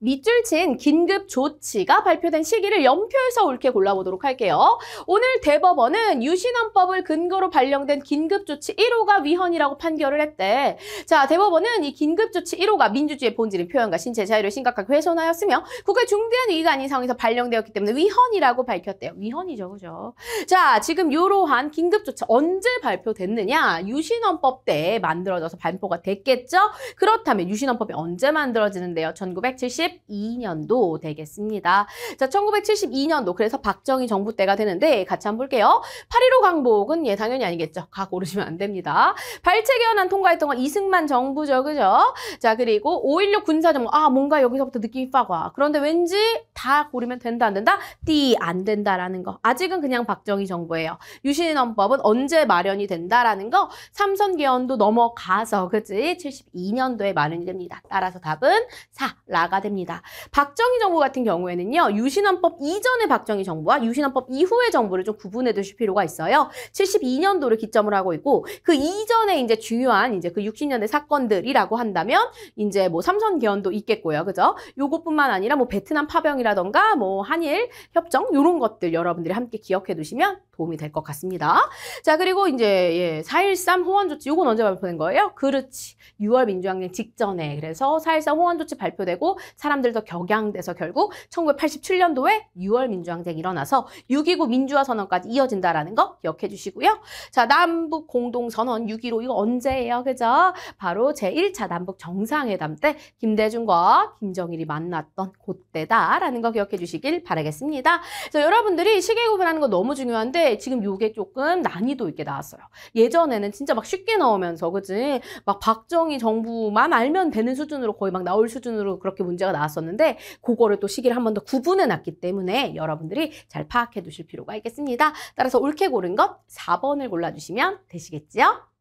밑줄 친 긴급 조치가 발표된 시기를 연표에서 옳게 골라보도록 할게요. 오늘 대법원은 유신헌법을 근거로 발령된 긴급조치 1호가 위헌이라고 판결을 했대. 자, 대법원은 이 긴급조치 1호가 민주주의 본질인 표현과 신체 자유를 심각하게 훼손하였으며 국가의 중대한 위기가 아닌 상황에서 발령되었기 때문에 위헌이라고 밝혔대요. 위헌이죠, 그죠? 자, 지금 이러한 긴급조치 언제 발표됐느냐? 유신헌법 때 만들어져서 반포가 됐겠죠? 그렇다면 유신헌법이 언제 만들어지는데요? 1970 1 7 2년도 되겠습니다. 자, 1972년도 그래서 박정희 정부 때가 되는데 같이 한번 볼게요. 8.15 강복은 예 당연히 아니겠죠. 각 오르시면 안 됩니다. 발췌개헌안 통과했던 건 이승만 정부죠. 그죠? 자 그리고 5.16 군사정부 아 뭔가 여기서부터 느낌이 빠가 그런데 왠지 다 고르면 된다 안 된다? 띠안 된다라는 거 아직은 그냥 박정희 정부예요. 유신헌법은 언제 마련이 된다라는 거 삼선개헌도 넘어가서 그치? 72년도에 마련이 됩니다. 따라서 답은 4라가 됩니다. 합니다. 박정희 정부 같은 경우에는요. 유신헌법 이전의 박정희 정부와 유신헌법 이후의 정부를 좀 구분해 두실 필요가 있어요. 72년도를 기점으로 하고 있고 그 이전에 이제 중요한 이제 그 60년대 사건들이라고 한다면 이제 뭐 삼선 개헌도 있겠고요. 그죠? 요것뿐만 아니라 뭐 베트남 파병이라던가 뭐 한일 협정 요런 것들 여러분들이 함께 기억해 두시면 도움이 될 것 같습니다. 자, 그리고 이제 예, 4.13 호환 조치 요건 언제 발표된 거예요? 그렇지. 6월 민주항쟁 직전에 그래서 4.13 호환 조치 발표되고 사람들 도 격양돼서 결국 1987년도에 6월 민주항쟁 일어나서 6.29 민주화 선언까지 이어진다라는 거 기억해 주시고요. 자, 남북 공동 선언 6.15 이거 언제예요? 그죠? 바로 제1차 남북 정상회담 때 김대중과 김정일이 만났던 그때다라는 거 기억해 주시길 바라겠습니다. 자, 여러분들이 시계 구분하는 거 너무 중요한데 지금 요게 조금 난이도 있게 나왔어요. 예전에는 진짜 막 쉽게 나오면서 그지? 막 박정희 정부만 알면 되는 수준으로 거의 막 나올 수준으로 그렇게 문제가 나왔었는데 그거를 또 시기를 한 번 더 구분해 놨기 때문에 여러분들이 잘 파악해 두실 필요가 있겠습니다. 따라서 옳게 고른 것 4번을 골라주시면 되시겠지요?